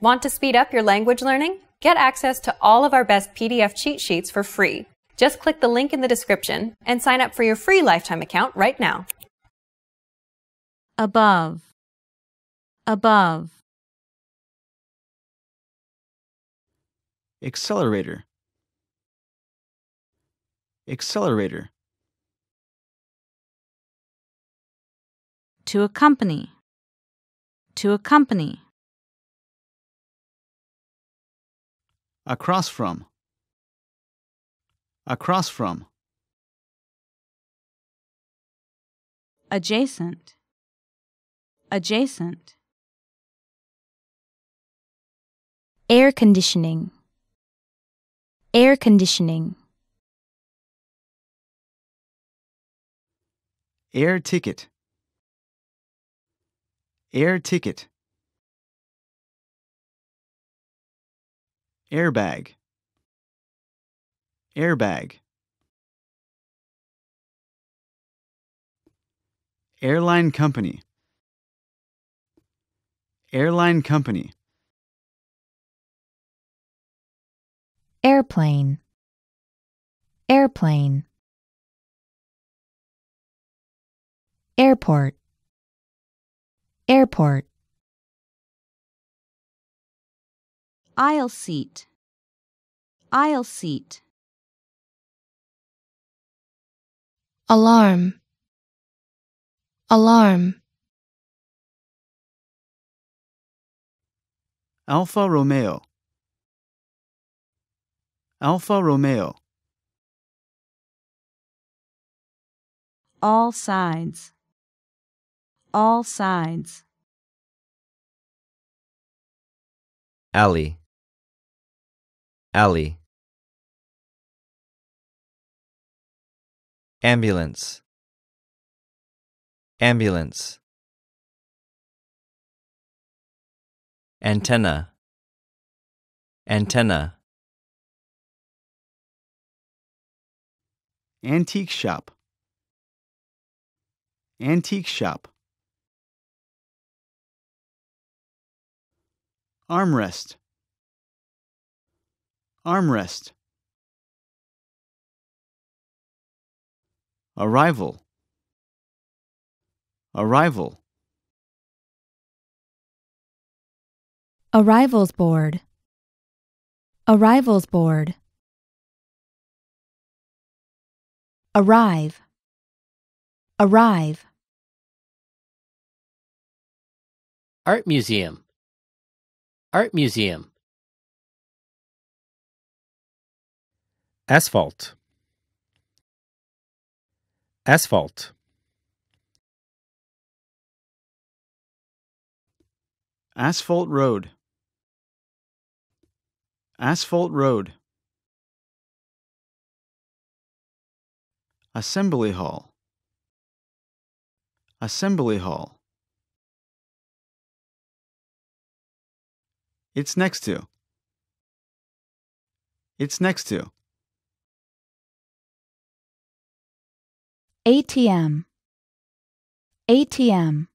Want to speed up your language learning? Get access to all of our best PDF cheat sheets for free. Just click the link in the description and sign up for your free lifetime account right now. Above. Above. Accelerator. Accelerator. To accompany. To accompany. across from across from adjacent adjacent air conditioning air conditioning air ticket air ticket airbag airbag airline company airline company airplane airplane airport airport aisle seat aisle seat alarm alarm alfa romeo alfa romeo all sides all sides alley alley ambulance ambulance antenna antenna antique shop antique shop armrest Armrest. Arrival. Arrival. Arrivals board. Arrivals board. Arrive. Arrive. Art Museum. Art Museum. asphalt asphalt asphalt road asphalt road assembly hall assembly hall it's next to it's next to ATM ATM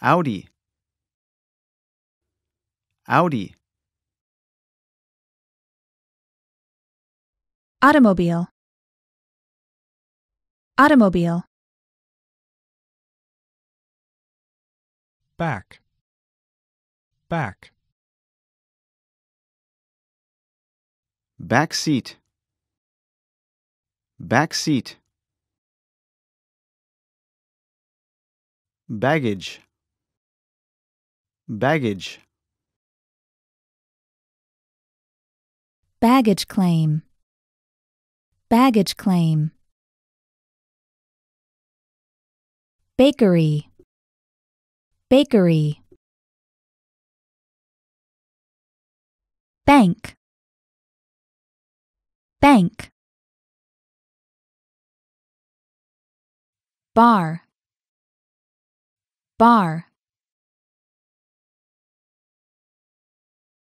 Audi Audi Automobile Automobile Back Back Back seat Back seat. Baggage. Baggage. Baggage claim. Baggage claim. Bakery. Bakery. Bank. Bank. bar bar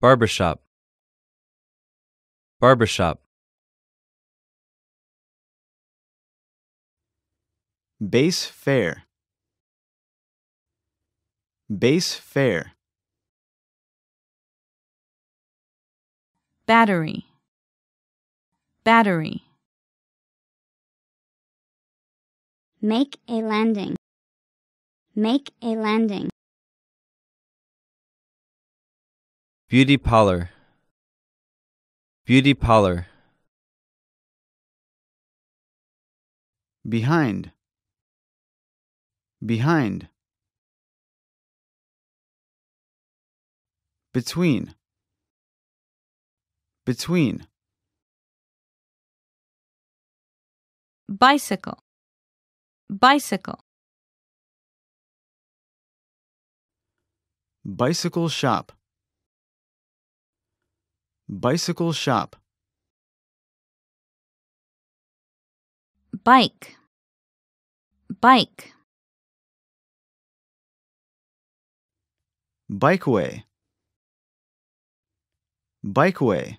barbershop barbershop base fare base fare battery battery Make a landing. Make a landing. Beauty parlor. Beauty parlor. Behind. Behind. Between. Between. Bicycle. Bicycle. Bicycle shop. Bicycle shop. Bike. Bike. Bikeway. Bikeway.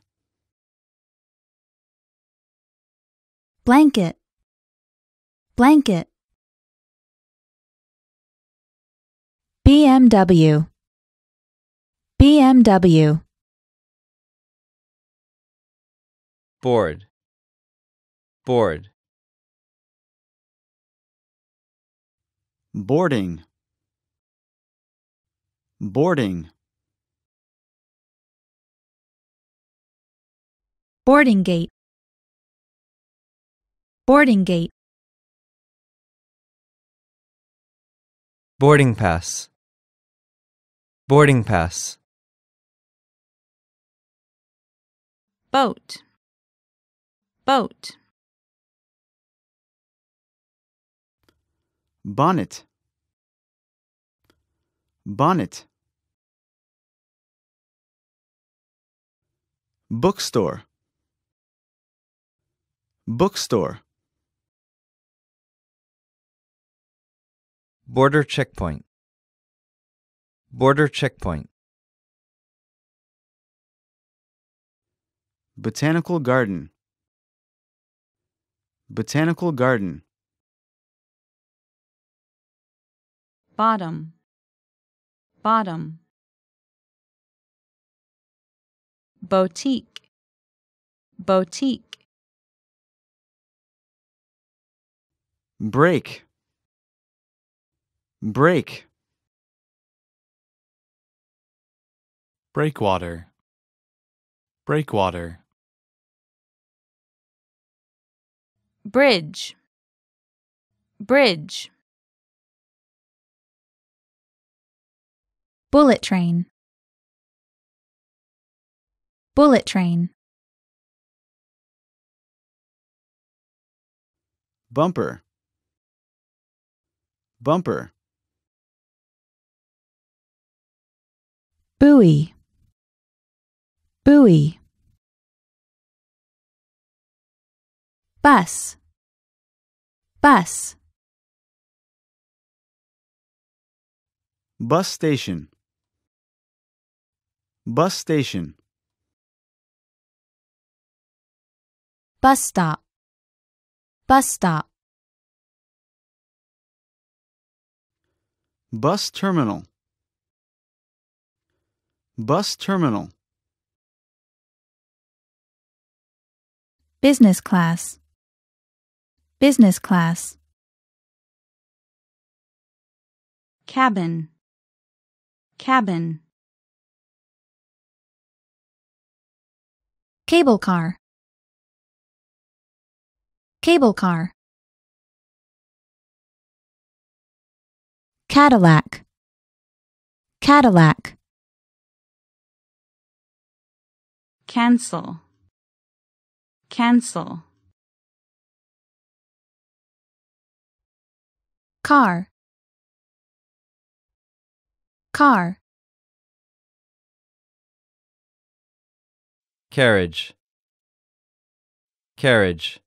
Blanket. Blanket. BMW BMW board board boarding boarding boarding gate boarding gate boarding pass Boarding pass. Boat. Boat. Bonnet. Bonnet. Bookstore. Bookstore. Border checkpoint. Border checkpoint. Botanical garden. Botanical garden. Bottom. Bottom. Boutique. Boutique. Break. Break. Breakwater Breakwater Bridge Bridge Bullet train Bullet train Bumper Bumper Buoy buoy bus bus bus station bus station bus stop bus stop bus terminal bus terminal Business class. Business class. Cabin. Cabin. Cable car. Cable car. Cadillac. Cadillac. Cancel cancel. Car, car. Carriage, carriage.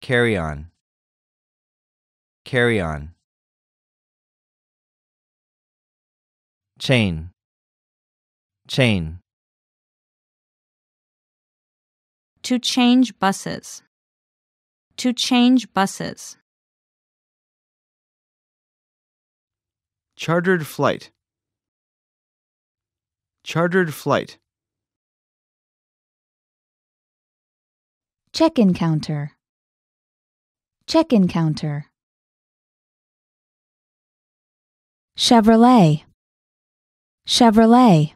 Carry on, carry on. Chain, chain. To change buses. To change buses. Chartered flight. Chartered flight. Check in counter. Check in counter. Chevrolet. Chevrolet.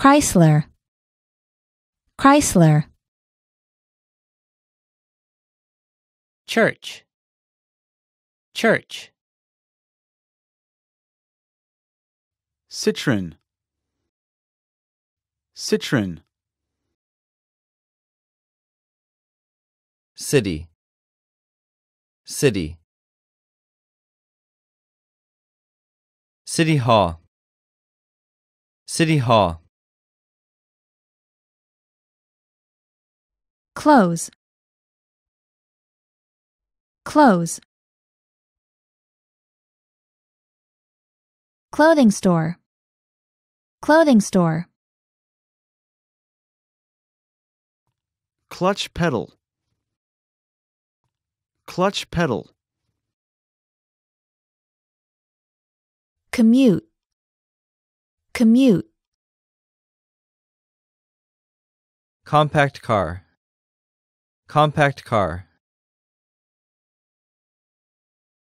Chrysler. Chrysler Church Church Citron Citron City City City Hall City Hall close close clothing store clothing store clutch pedal clutch pedal commute commute compact car Compact car.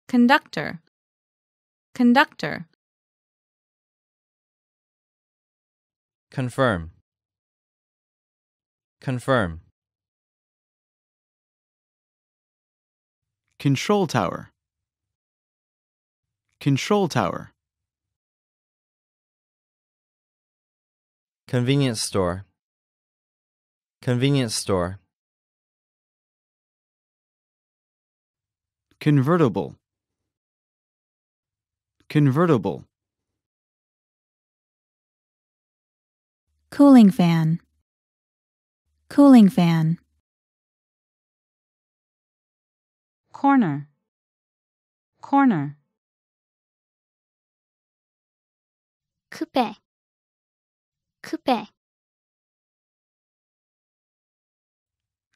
Conductor. Conductor. Confirm. Confirm. Control tower. Control tower. Convenience store. Convenience store. convertible convertible cooling fan cooling fan corner corner coupe coupe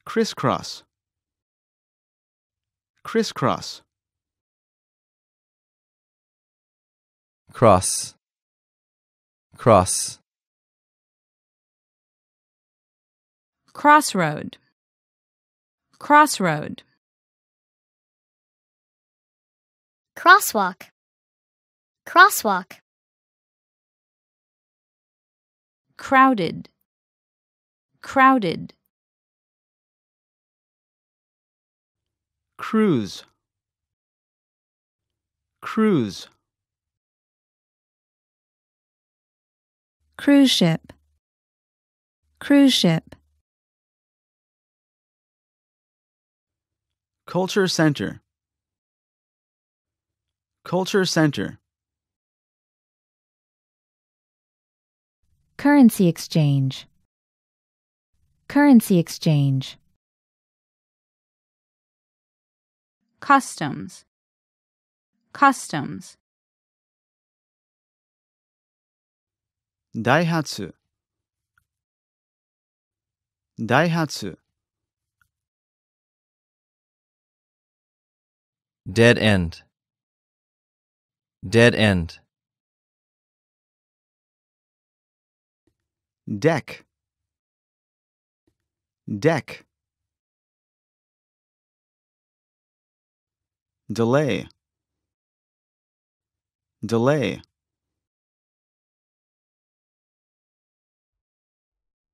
crisscross crisscross. Cross, cross. Crossroad, crossroad. Crosswalk, crosswalk. Crowded, crowded. cruise cruise cruise ship cruise ship culture center culture center currency exchange currency exchange customs customs ダイハツダイハツ dead end dead end deck deck delay delay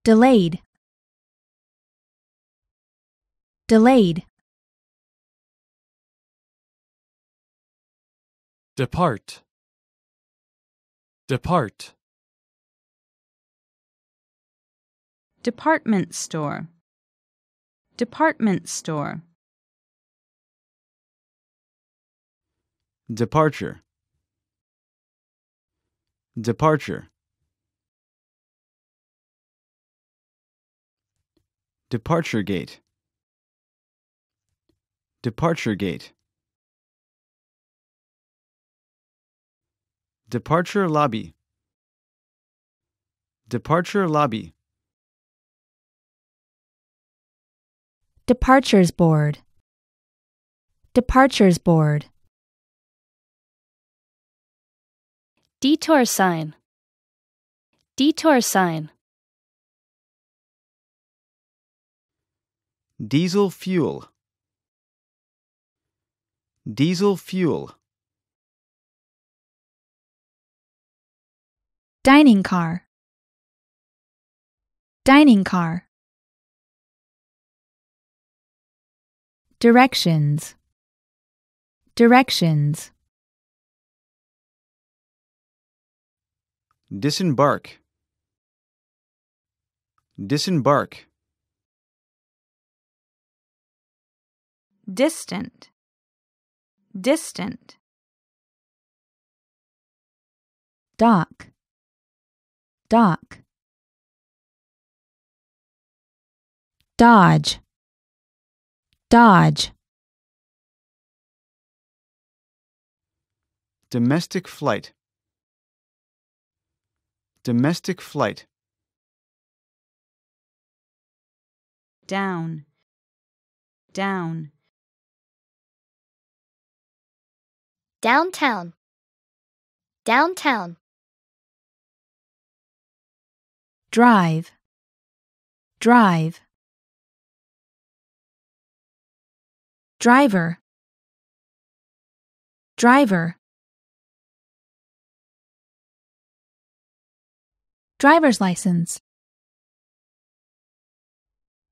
delayed delayed depart depart department store department store Departure. Departure. Departure gate. Departure gate. Departure lobby. Departure lobby. Departures board. Departures board. Detour sign. Detour sign. Diesel fuel. Diesel fuel. Dining car. Dining car. Directions. Directions. Disembark. Disembark. Distant. Distant. Dock. Dock. Dodge. Dodge. Domestic flight. Domestic flight. Down. Down. Downtown. Downtown. Drive. Drive. Driver. Driver. Driver's license.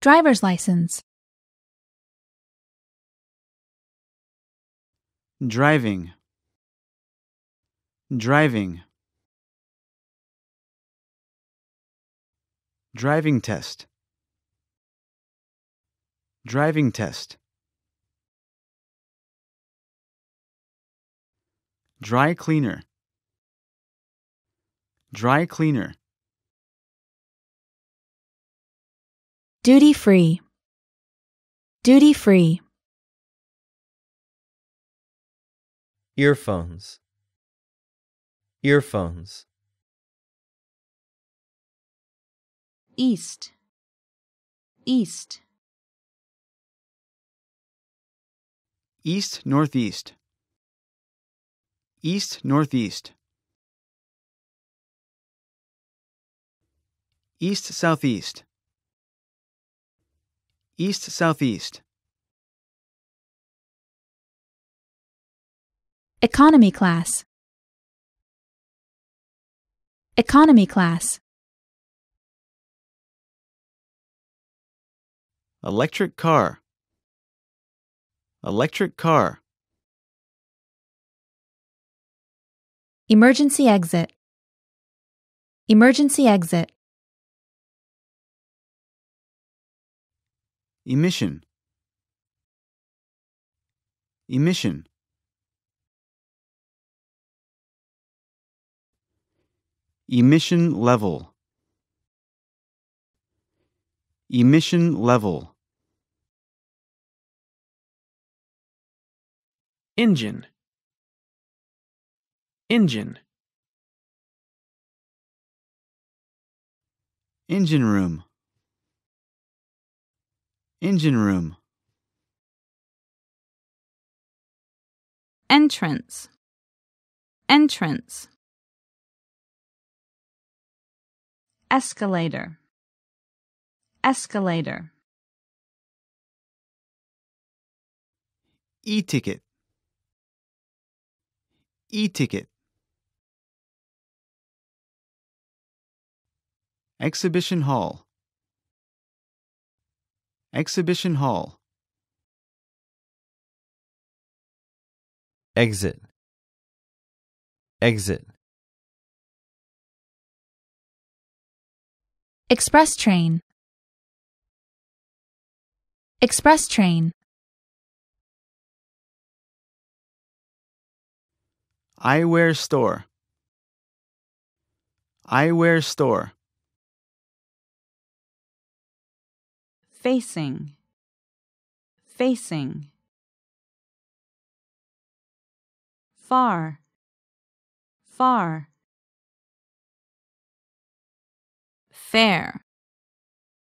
Driver's license. Driving. Driving. Driving test. Driving test. Dry cleaner. Dry cleaner. Duty free. Duty free. Earphones. Earphones. East. East. East Northeast. East Northeast. East Southeast east southeast. Economy class. Economy class. Electric car. Electric car. Emergency exit. Emergency exit. emission emission emission level emission level engine engine engine room Engine room. Entrance. Entrance. Escalator. Escalator. E ticket. E ticket. Exhibition Hall. Exhibition Hall. Exit. Exit. Express train. Express train. Eyewear store. Eyewear store. facing, facing. Far, far. Fair,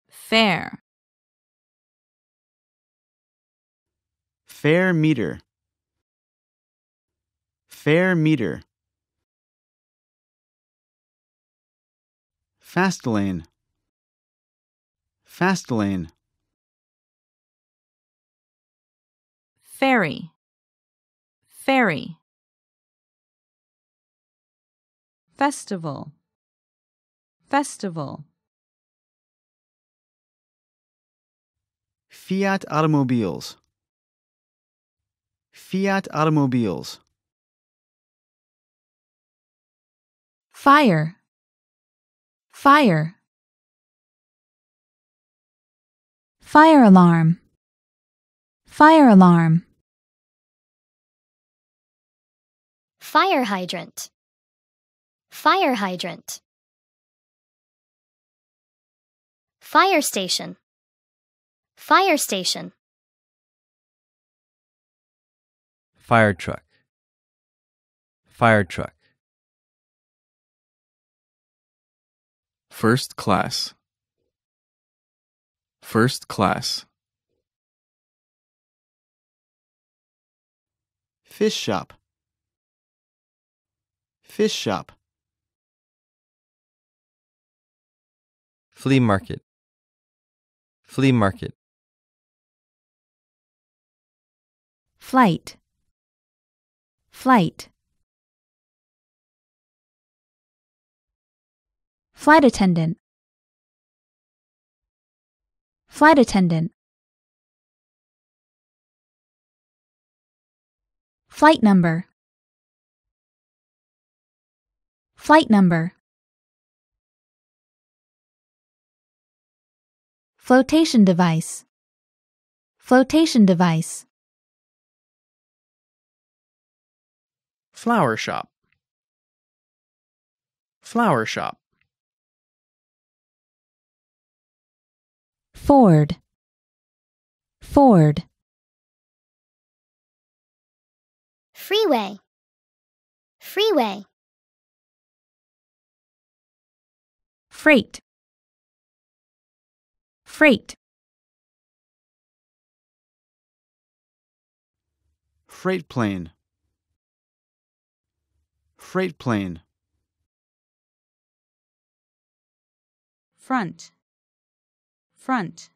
fair. Fair meter, fair meter. Fast lane, fast lane. Ferry. Ferry. Festival. Festival. Fiat Automobiles. Fiat Automobiles. Fire. Fire. Fire alarm. Fire alarm. Fire hydrant. Fire hydrant. Fire station. Fire station. Fire truck. Fire truck. First class. First class. Fish shop. Fish shop. Flea market. Flea market. Flight. Flight. Flight attendant. Flight attendant. Flight number. Flight number. Flotation device. Flotation device. Flower shop. Flower shop. Ford. Ford. Freeway. Freeway. freight freight freight plane freight plane front front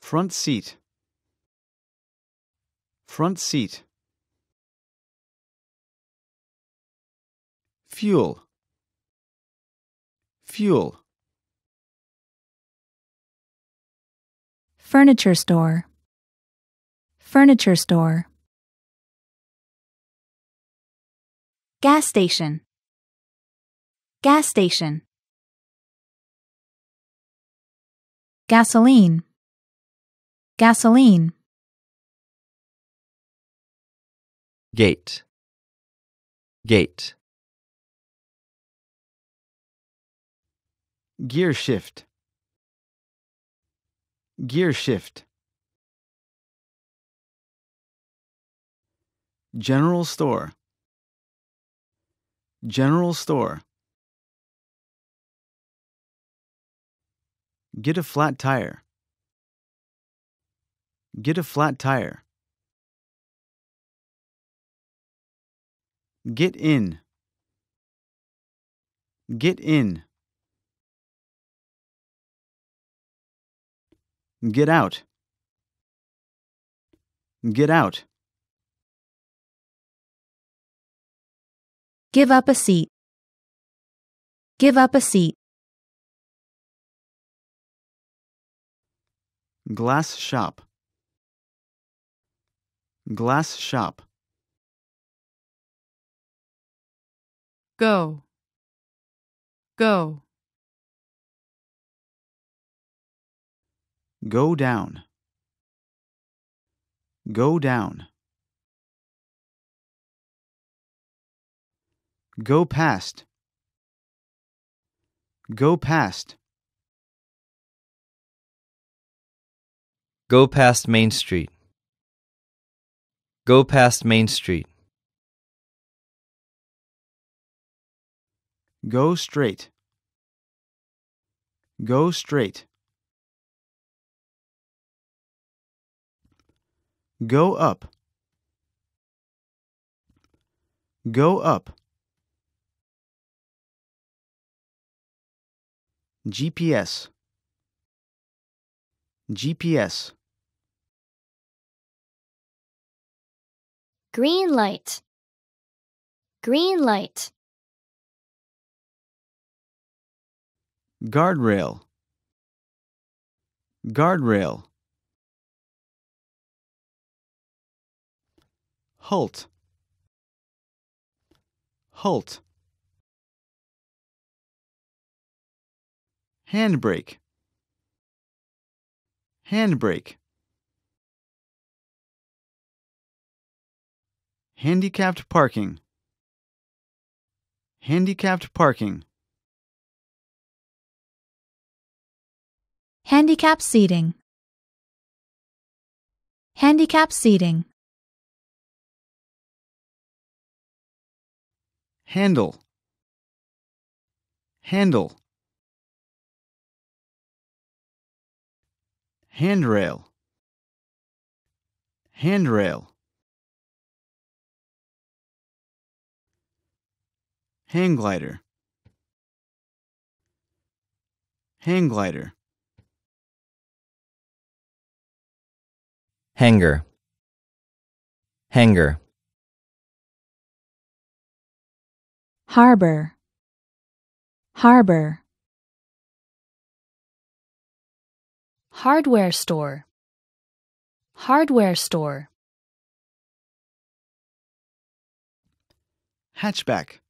front seat front seat fuel fuel furniture store furniture store gas station gas station gasoline gasoline gate gate gear shift gear shift general store general store get a flat tire get a flat tire get in get in Get out. Get out. Give up a seat. Give up a seat. Glass shop. Glass shop. Go. Go. Go down. Go down. Go past. Go past. Go past Main Street. Go past Main Street. Go straight. Go straight. Go up. Go up. GPS. GPS. Green light. Green light. Guardrail. Guardrail. halt halt handbrake handbrake handicapped parking handicapped parking handicap seating handicap seating handle handle handrail handrail hang glider hang glider hanger hanger harbor harbor hardware store hardware store hatchback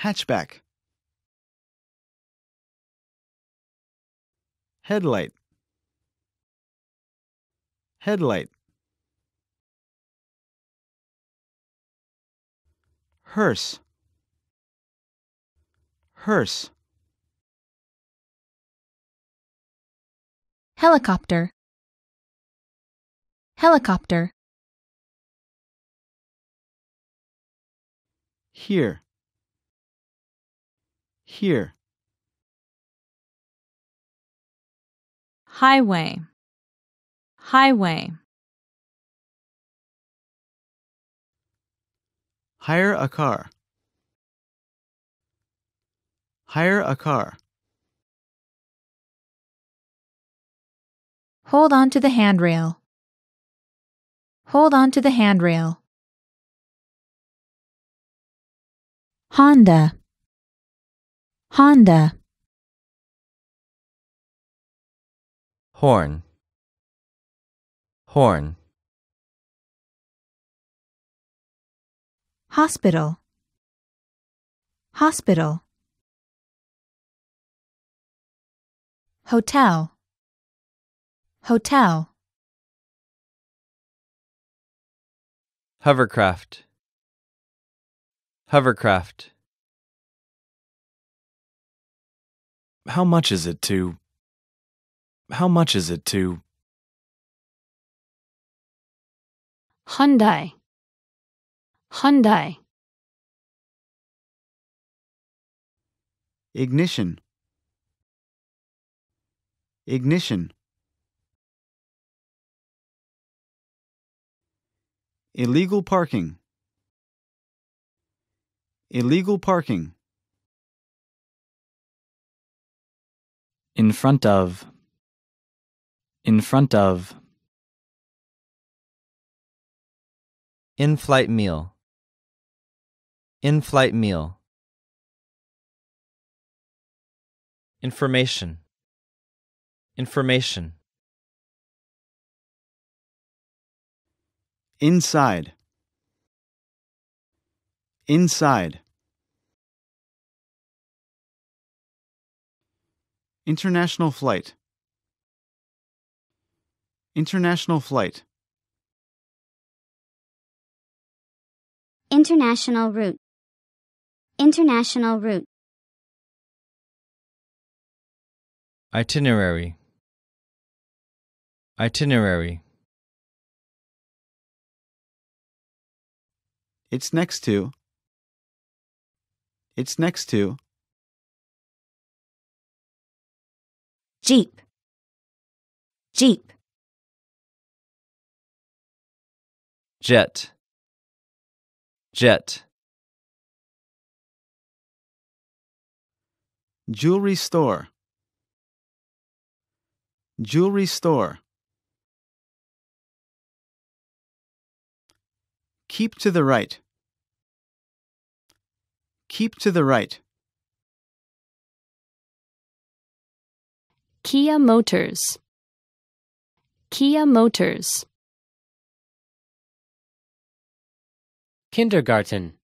hatchback headlight headlight hearse hearse helicopter helicopter here here highway highway Hire a car. Hire a car. Hold on to the handrail. Hold on to the handrail. Honda. Honda. Horn. Horn. Hospital Hospital Hotel Hotel Hovercraft Hovercraft How much is it to? How much is it to? Hyundai Hyundai. Ignition. Ignition. Illegal parking. Illegal parking. In front of. In front of. In flight meal. In-flight meal. Information. Information. Inside. Inside. International flight. International flight. International route. International route. Itinerary. Itinerary. It's next to. It's next to. Jeep. Jeep. Jet. Jet. Jewelry store. Jewelry store. Keep to the right. Keep to the right. Kia Motors. Kia Motors. Kindergarten.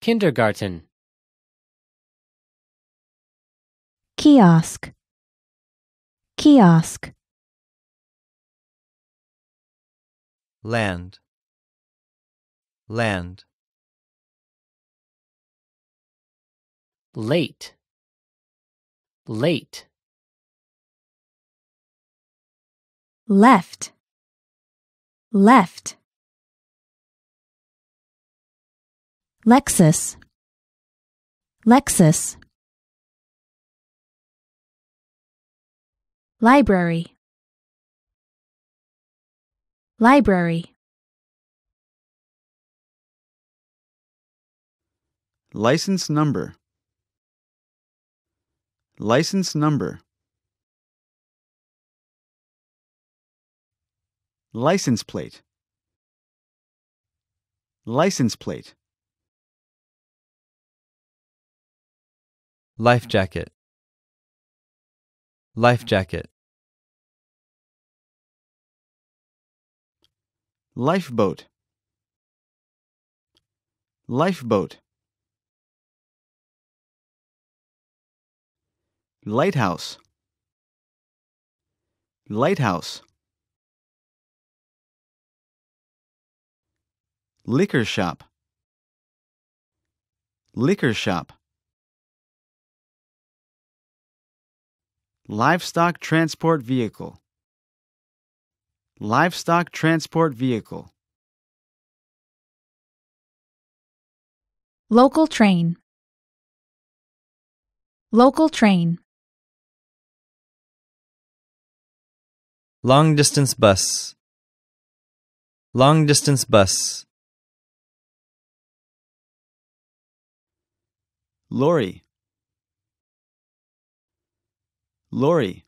Kindergarten. kiosk kiosk land land late late left left lexus lexus Library Library License number License number License plate License plate Life jacket Life jacket Lifeboat. Lifeboat. Lighthouse. Lighthouse. Liquor shop. Liquor shop. Livestock transport vehicle livestock transport vehicle. Local train. Local train. Long distance bus. Long distance bus. Lorry. Lorry.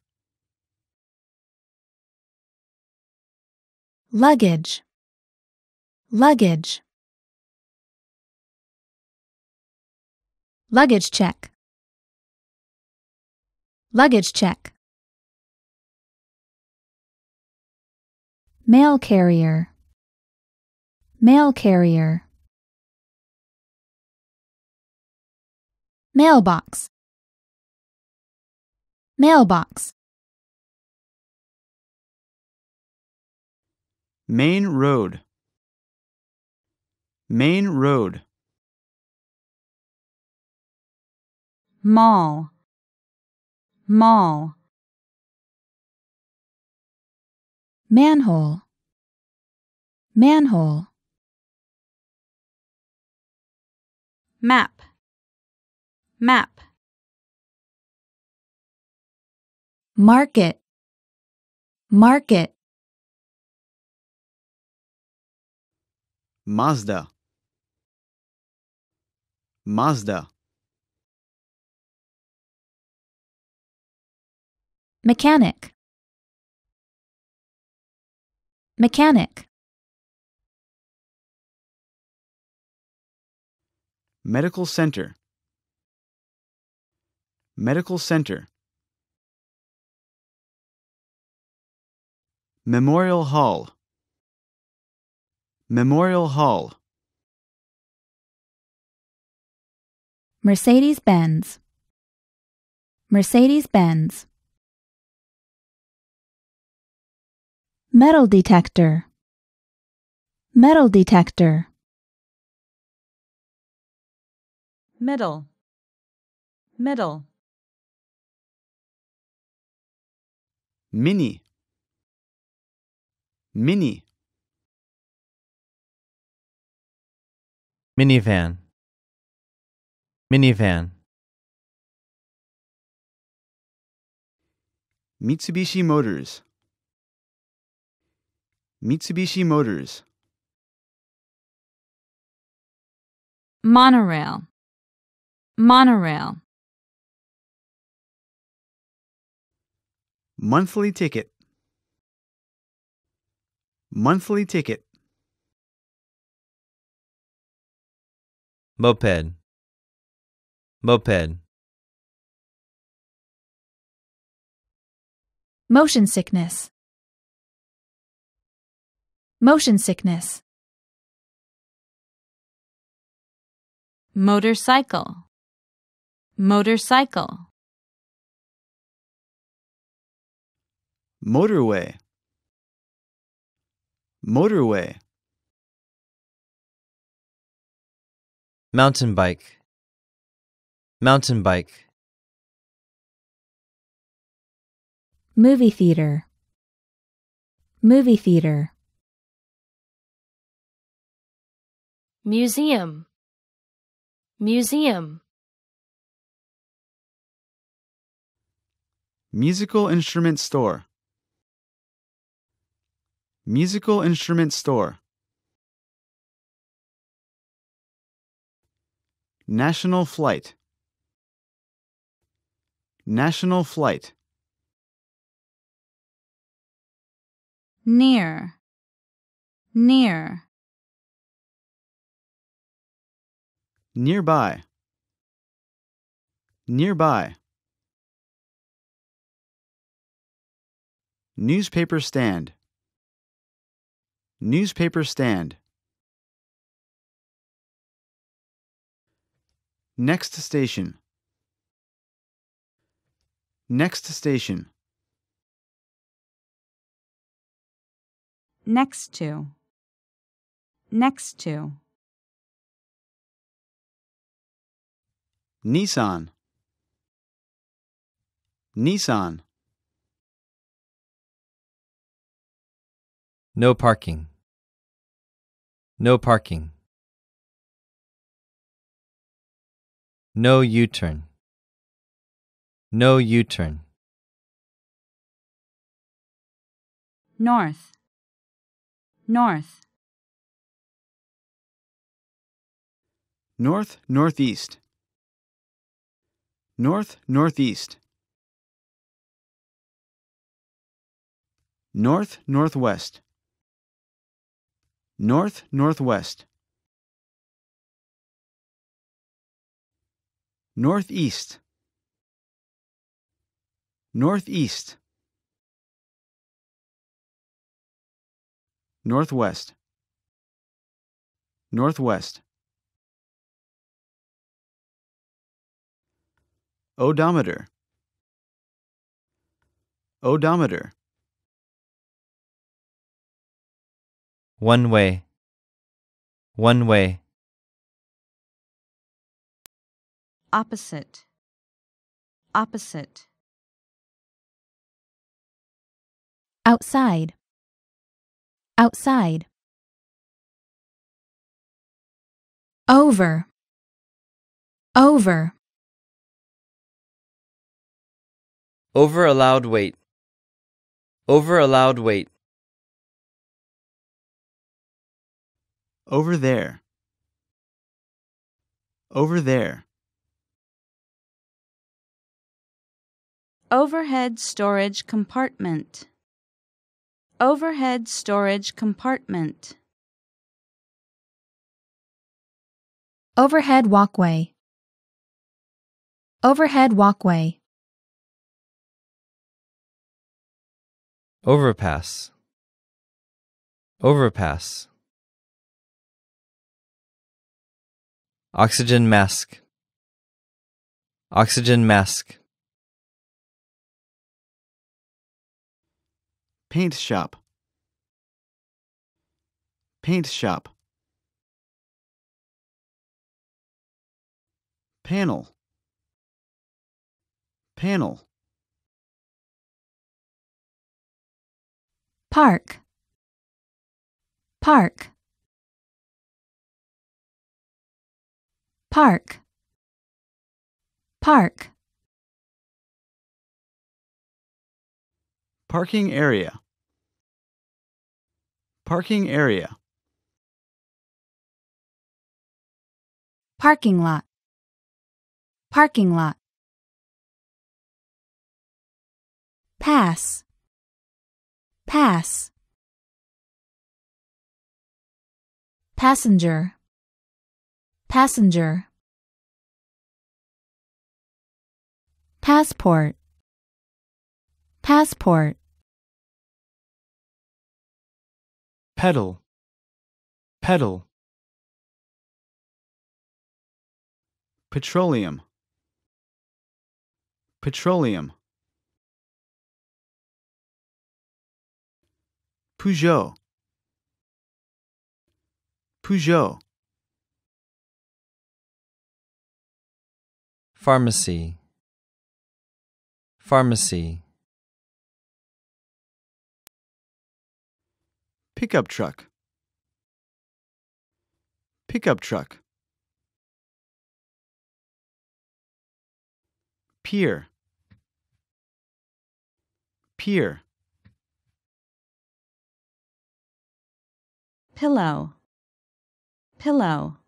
luggage luggage luggage check luggage check mail carrier mail carrier mailbox mailbox Main road. Main road. Mall. Mall. Manhole. Manhole. Map. Map. Market. Market. Mazda Mazda Mechanic Mechanic Medical Center Medical Center Memorial Hall Memorial Hall. Mercedes Benz. Mercedes Benz. Metal detector. Metal detector. Metal. Metal. Mini. Mini. minivan minivan Mitsubishi Motors Mitsubishi Motors monorail monorail monthly ticket monthly ticket moped moped motion sickness motion sickness motorcycle motorcycle motorway motorway mountain bike mountain bike movie theater movie theater museum museum musical instrument store musical instrument store National flight. National flight. Near. Near. Nearby. Nearby. Newspaper stand. Newspaper stand. Next station. Next station. Next to. Next to. Nissan. Nissan. No parking. No parking. No U turn. No U turn. North. North. North, northeast. North, northeast. North, northwest. North, northwest. Northeast. Northeast. Northwest. Northwest. Odometer. Odometer. One way. One way. opposite opposite outside outside over over over allowed weight over allowed weight over there over there Overhead storage compartment. Overhead storage compartment. Overhead walkway. Overhead walkway. Overpass. Overpass. Oxygen mask. Oxygen mask. paint shop paint shop panel panel park park park park parking area Parking area. Parking lot. Parking lot. Pass. Pass. Passenger. Passenger. Passport. Passport. pedal pedal petroleum petroleum Peugeot Peugeot Pharmacy Pharmacy pickup truck pickup truck pier pier pillow pillow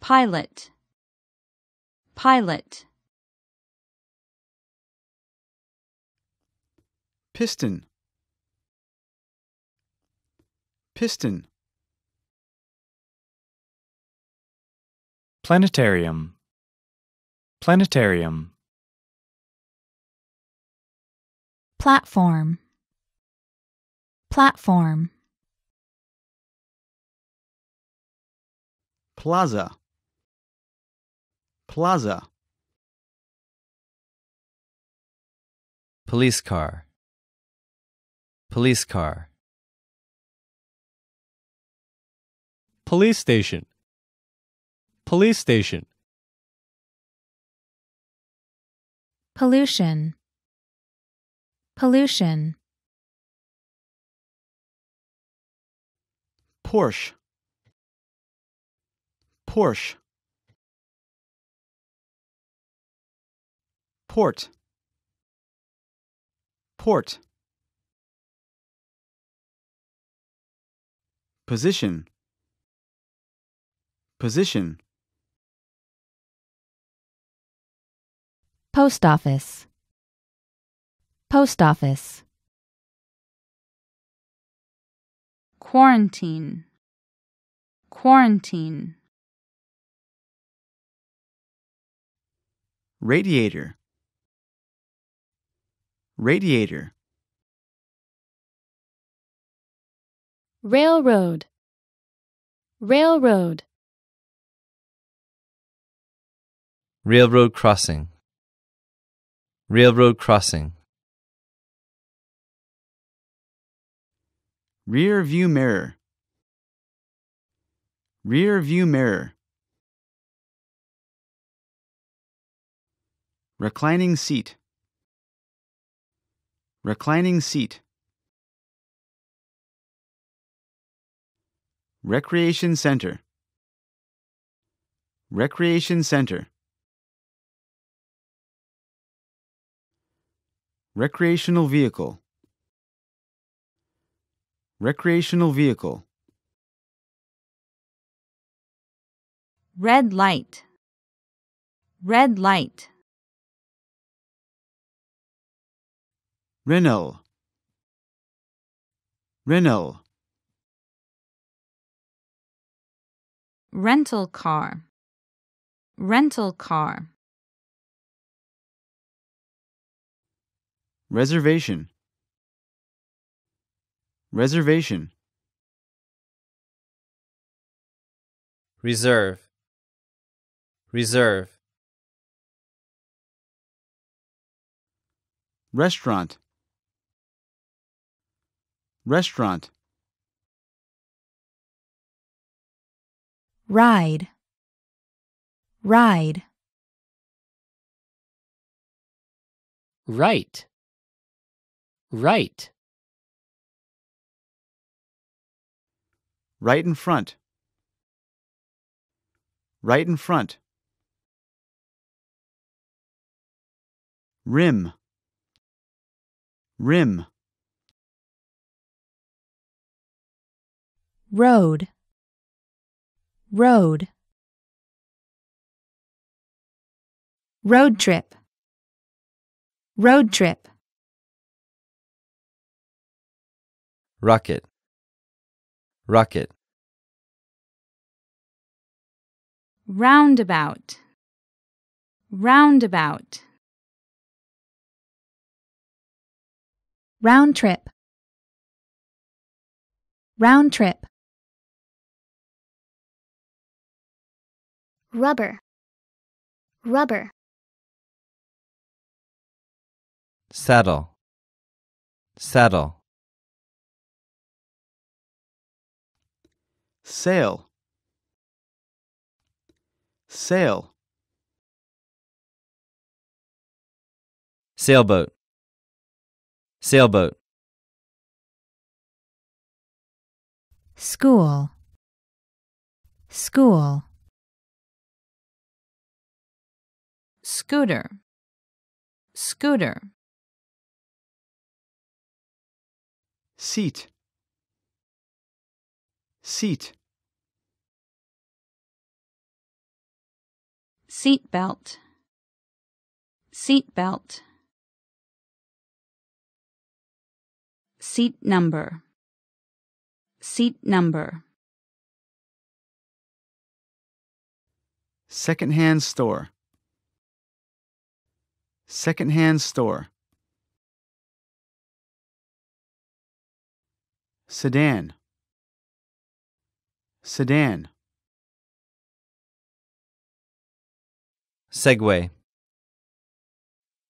pilot pilot piston Piston. Planetarium. Planetarium. Platform. Platform. Plaza. Plaza. Police car. Police car. Police station. Police station. Pollution. Pollution. Porsche. Porsche. Port. Port. Position. Position Post office Post office Quarantine Quarantine Radiator Radiator Railroad Railroad Railroad crossing. Railroad crossing. Rear view mirror. Rear view mirror. Reclining seat. Reclining seat. Recreation Center. Recreation Center. Recreational vehicle. Recreational vehicle. Red light. Red light. Renal. Renal. Rental car. Rental car. Reservation. Reservation. Reserve. Reserve. Restaurant. Restaurant. Ride. Ride. Right. Right. Right in front. Right in front. Rim. Rim. Road. Road. Road trip. Road trip. rocket rocket roundabout roundabout round trip round trip rubber rubber saddle saddle Sail. Sail. Sailboat. Sailboat. School. School. Scooter. Scooter. Seat seat seat belt seat belt seat number seat number secondhand store secondhand store sedan Sedan. Segway.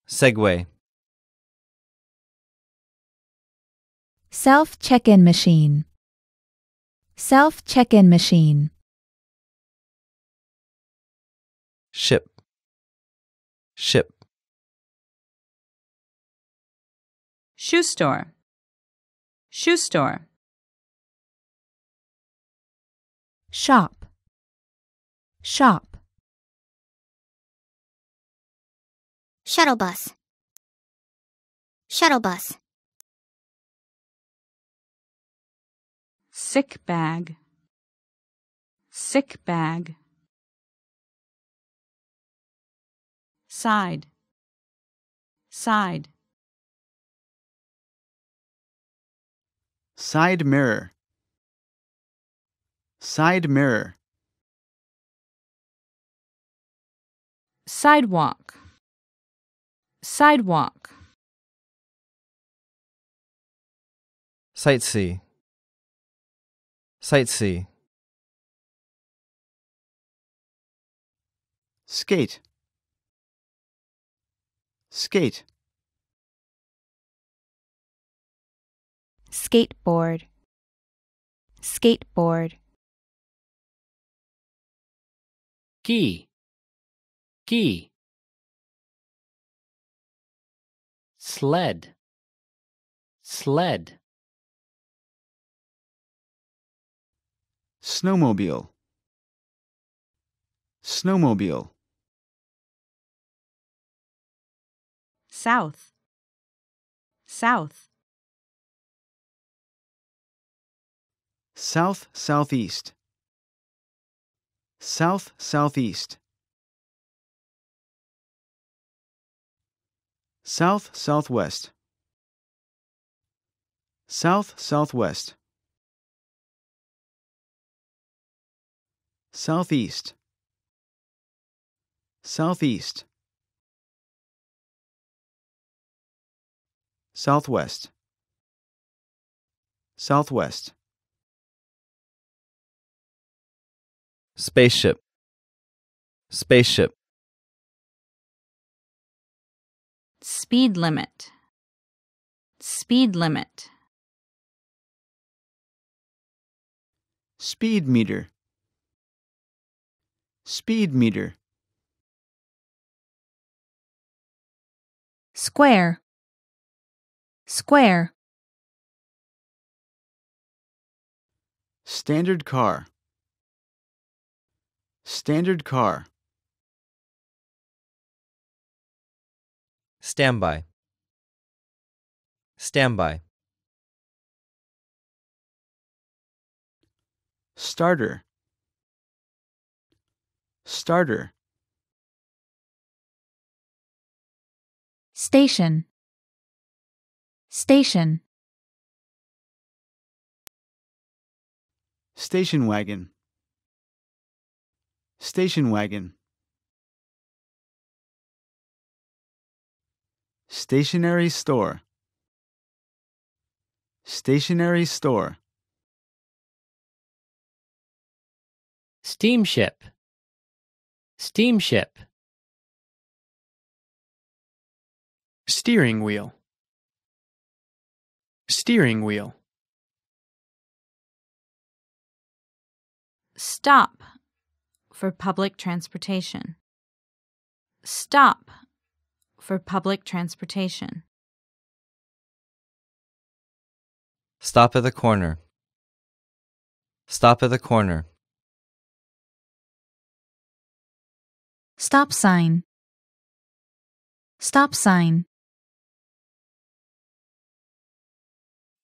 Segway. Self check in machine. Self check in machine. Ship. Ship. Shoe store. Shoe store. shop shop shuttle bus shuttle bus sick bag sick bag side side side mirror Side mirror. Sidewalk. Sidewalk. Sightsee. Sightsee. Skate. Skate. Skateboard. Skateboard. key key sled sled snowmobile snowmobile south south south southeast south southeast, south southwest, south southwest, southeast, southeast, southwest, southwest. spaceship spaceship speed limit speed limit speed meter speed meter square square standard car Standard car. Standby. Standby. Starter. Starter. Station. Station. Station wagon. Station wagon. Stationary store. Stationary store. Steamship. Steamship. Steering wheel. Steering wheel. Stop for public transportation. Stop for public transportation. Stop at the corner. Stop at the corner. Stop sign. Stop sign.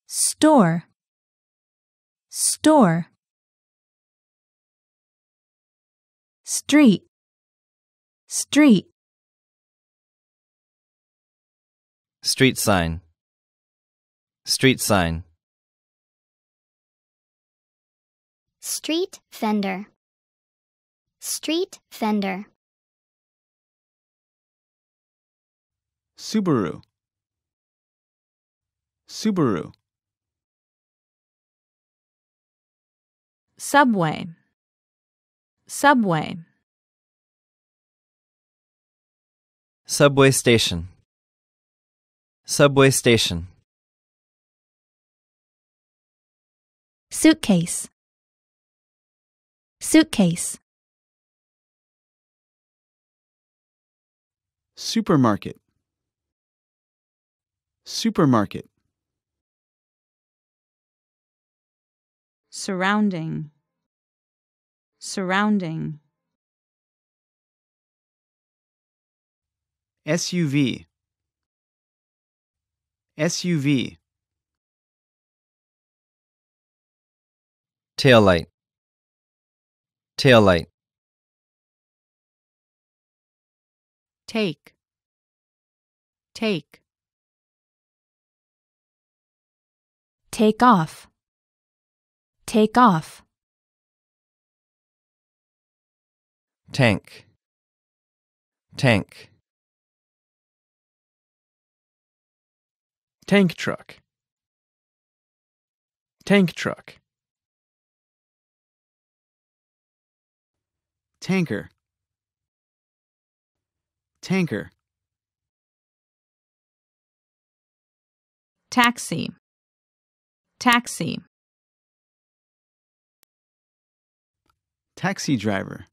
Store. Store. street, street. Street sign, street sign. Street vendor, street vendor. Subaru, Subaru. Subway. Subway. Subway station. Subway station. Suitcase. Suitcase. Supermarket. Supermarket. Surrounding surrounding. SUV SUV taillight taillight take take take off take off tank tank tank truck tank truck tanker tanker taxi taxi taxi driver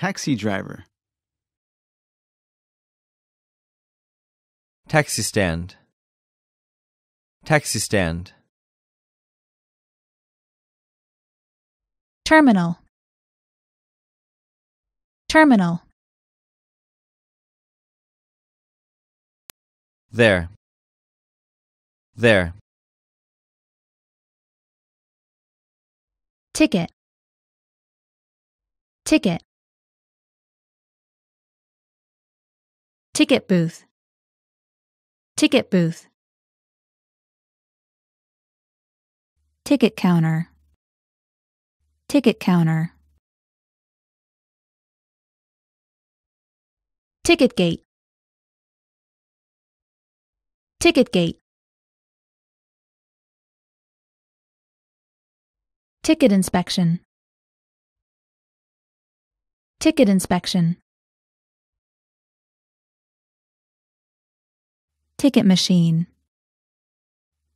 Taxi driver. Taxi stand. Taxi stand. Terminal. Terminal. There. There. Ticket. Ticket. Ticket booth. Ticket booth. Ticket counter. Ticket counter. Ticket gate. Ticket gate. Ticket inspection. Ticket inspection. Ticket machine.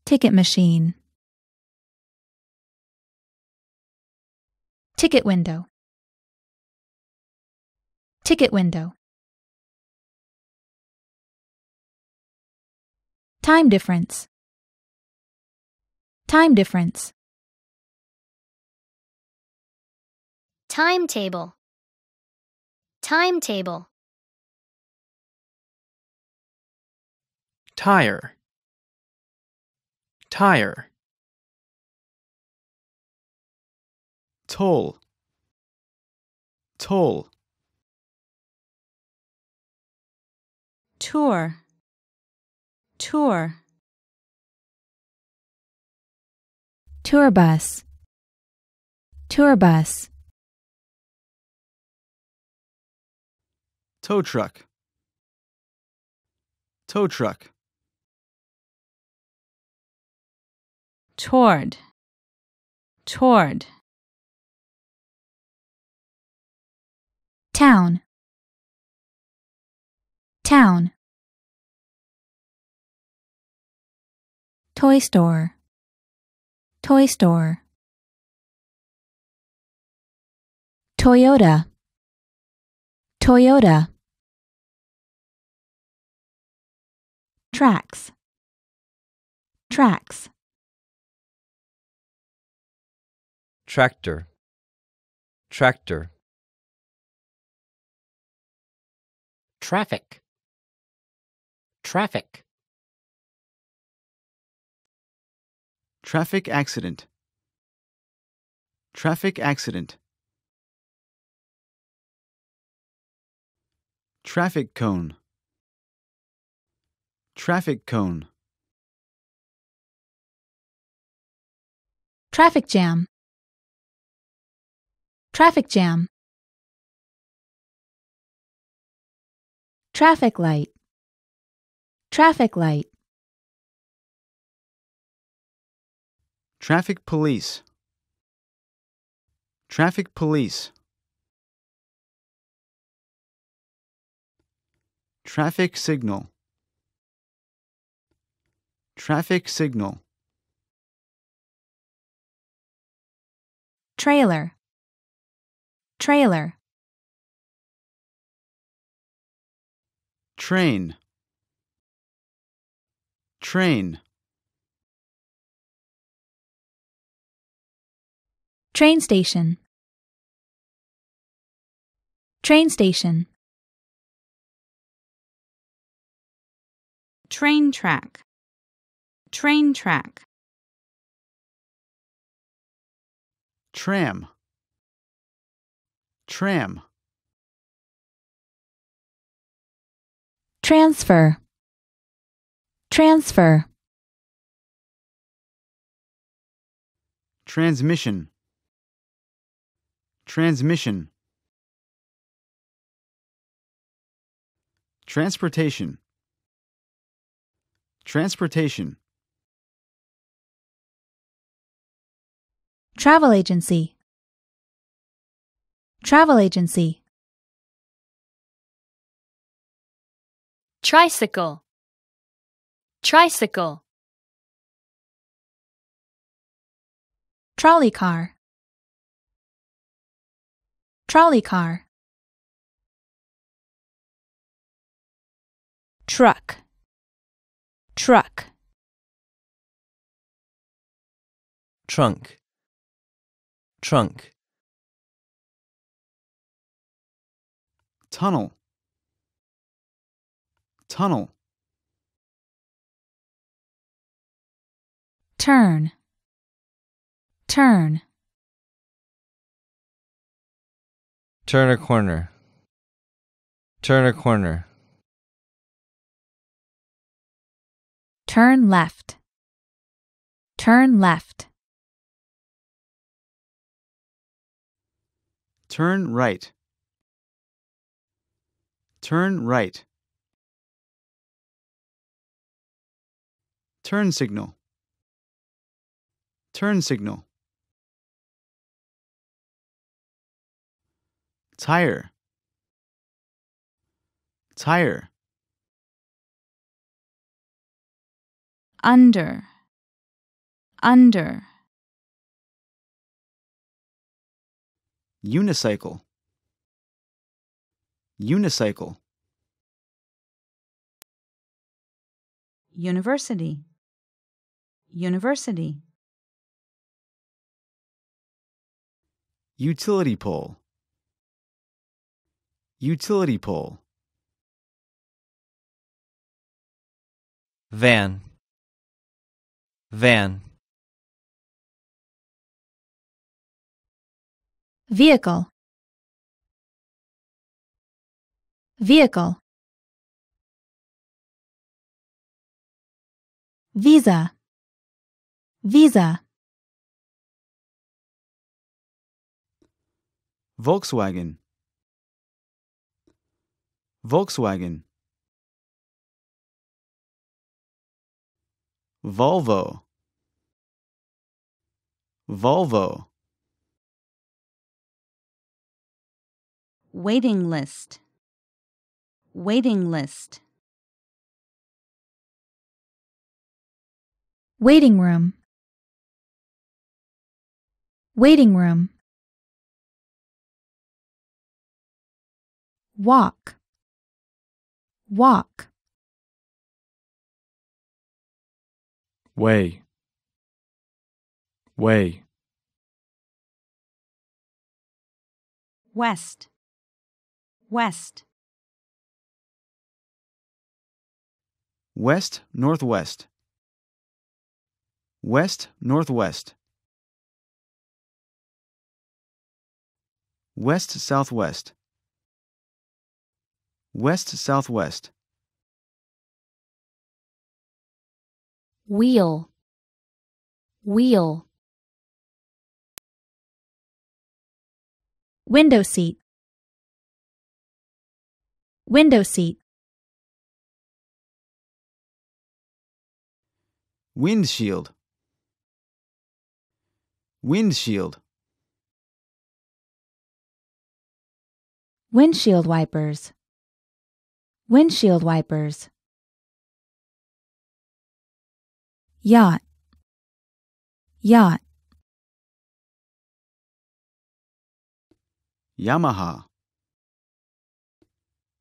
Ticket machine. Ticket window. Ticket window. Time difference. Time difference. Timetable. Timetable. tire tire toll toll tour tour tour bus tour bus tow truck tow truck toward, toward. Town, town. Toy store, toy store. Toyota, Toyota. Tracks, tracks. tractor tractor traffic traffic traffic accident traffic accident traffic cone traffic cone traffic jam Traffic jam. Traffic light. Traffic light. Traffic police. Traffic police. Traffic signal. Traffic signal. Trailer. Trailer. Train. Train. Train station. Train station. Train track. Train track. Tram. Tram. Transfer. Transfer. Transmission. Transmission. Transportation. Transportation. Travel agency. Travel agency. Tricycle. Tricycle. Trolley car. Trolley car. Truck. Truck. Trunk. Trunk. tunnel tunnel turn turn turn a corner turn a corner turn left turn left turn right Turn right. Turn signal. Turn signal. Tire. Tire. Under. Under. Unicycle. Unicycle. University. University. Utility pole. Utility pole. Van. Van. Vehicle. Vehicle Visa Visa Volkswagen Volkswagen Volvo Volvo Waiting list Waiting list. Waiting room. Waiting room. Walk. Walk. Way. Way. West. West. West northwest. West northwest. West southwest. West southwest. Wheel. Wheel. Window seat. Window seat. windshield windshield windshield wipers windshield wipers yacht yacht Yamaha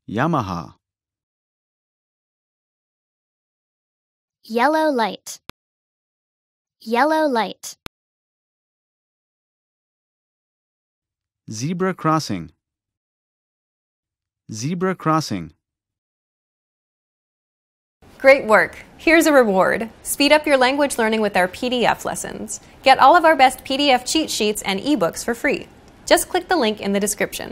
Yamaha Yellow light. Yellow light. Zebra crossing. Zebra crossing. Great work. Here's a reward. Speed up your language learning with our PDF lessons. Get all of our best PDF cheat sheets and ebooks for free. Just click the link in the description.